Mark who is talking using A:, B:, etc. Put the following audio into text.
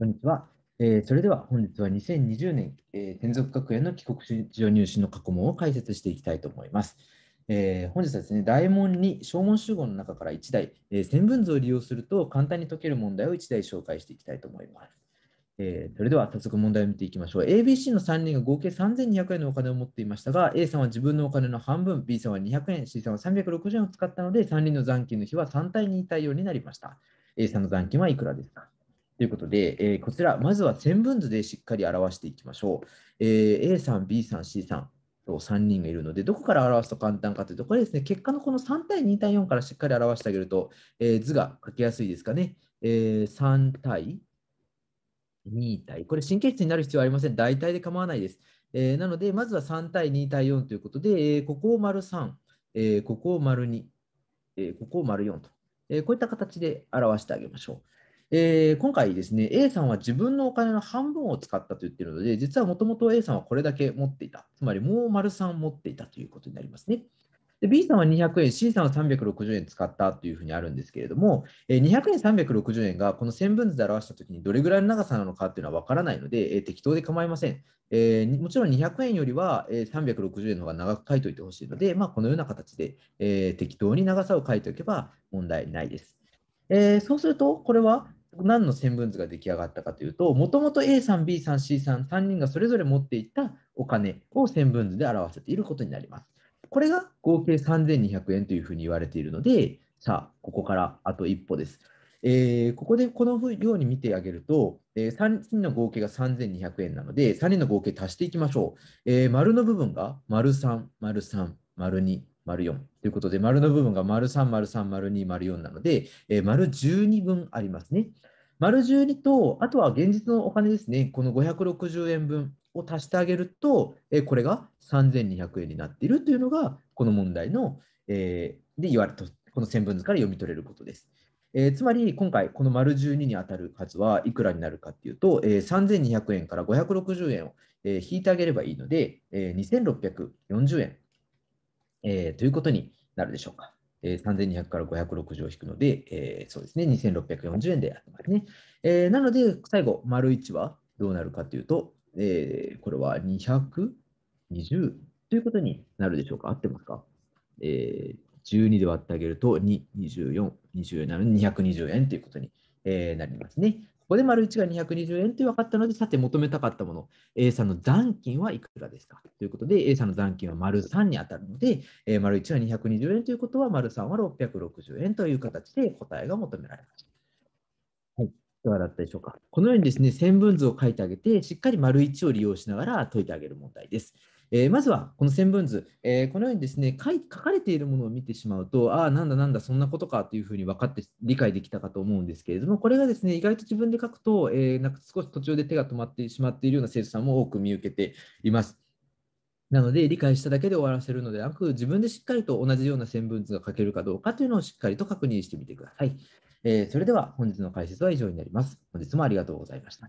A: こんにちは。えー、それでは本日は2020年、えー、属学園の帰国子女入試の過去問を解説していきたいと思います。えー、本日はですね、大問に小問集合の中から1題、え線分図を利用すると簡単に解ける問題を1題紹介していきたいと思います。えそれでは早速問題を見ていきましょう。ABC の3人が合計3200円のお金を持っていましたが、A さんは自分のお金の半分、B さんは200円、C さんは360円を使ったので、3人の残金の比は3対2対応になりました。A さんの残金はいくらですかということで、えー、こちら、まずは線分図でしっかり表していきましょう。えー、A さん、B さん、C さんと3人がいるので、どこから表すと簡単かというと、これですね、結果のこの3対2対4からしっかり表してあげると、えー、図が書きやすいですかね。え3対2対、これ神経質になる必要はありません。大体で構わないです。えなので、まずは3対2対4ということで、えここを丸3、えここを丸2、えここを丸4と、えこういった形で表してあげましょう。えー、今回ですね、A さんは自分のお金の半分を使ったと言っているので、実はもともと A さんはこれだけ持っていた、つまりもう丸3持っていたということになりますね。B さんは200円、C さんは360円使ったというふうにあるんですけれども、200円、360円がこの線分図で表したときにどれぐらいの長さなのかというのは分からないので、適当で構いません。もちろん200円よりは、360円の方が長く書いておいてほしいので、まあ、このような形で、適当に長さを書いておけば問題ないです。そうすると、これは何の線分図が出来上がったかというと、もともと A さん、B さん、C さん、3人がそれぞれ持っていたお金を線分図で表せていることになります。これが合計3200円というふうに言われているので、さあ、ここからあと一歩です。えー、ここでこのように見てあげると、えー、3人の合計が3200円なので、3人の合計足していきましょう。えー、丸の部分が丸3、丸3、丸2、丸4ということで、丸の部分が丸3、丸3、丸2、丸4なので、えー、丸12分ありますね。丸12と、あとは現実のお金ですね、この560円分を足してあげると、えー、これが3200円になっているというのが、この問題の、えー、で言われた、この線分図から読み取れることです。えー、つまり今回この丸12に当たる数はいくらになるかというと、えー、3200円から560円を、えー、引いてあげればいいので、えー、2640円えー、ということになるでしょうか。えー、3200から560を引くので、えー、そうですね、2640円でやってますね。えー、なので、最後、丸1はどうなるかというと、えー、これは220ということになるでしょうか。合ってますか、えー、?12 で割ってあげると2、24、24なので220円ということに、えー、なりますね。ここで丸1が220円って分かったので、さて求めたかったもの、A さんの残金はいくらですかということで、A さんの残金は丸3に当たるので、丸1が220円ということは、丸3は660円という形で答えが求められました。はい、いかがだったでしょうか。このようにですね、線分図を書いてあげて、しっかり丸1を利用しながら解いてあげる問題です。えー、まずはこの線分図、えー、このようにですね書書かれているものを見てしまうとああなんだなんだそんなことかというふうに分かって理解できたかと思うんですけれどもこれがですね意外と自分で書くと、えー、なんか少し途中で手が止まってしまっているような生徒さんも多く見受けています。なので理解しただけで終わらせるのでなく自分でしっかりと同じような線分図が書けるかどうかというのをしっかりと確認してみてください。えそれでは本日の解説は以上になります。本日もありがとうございました。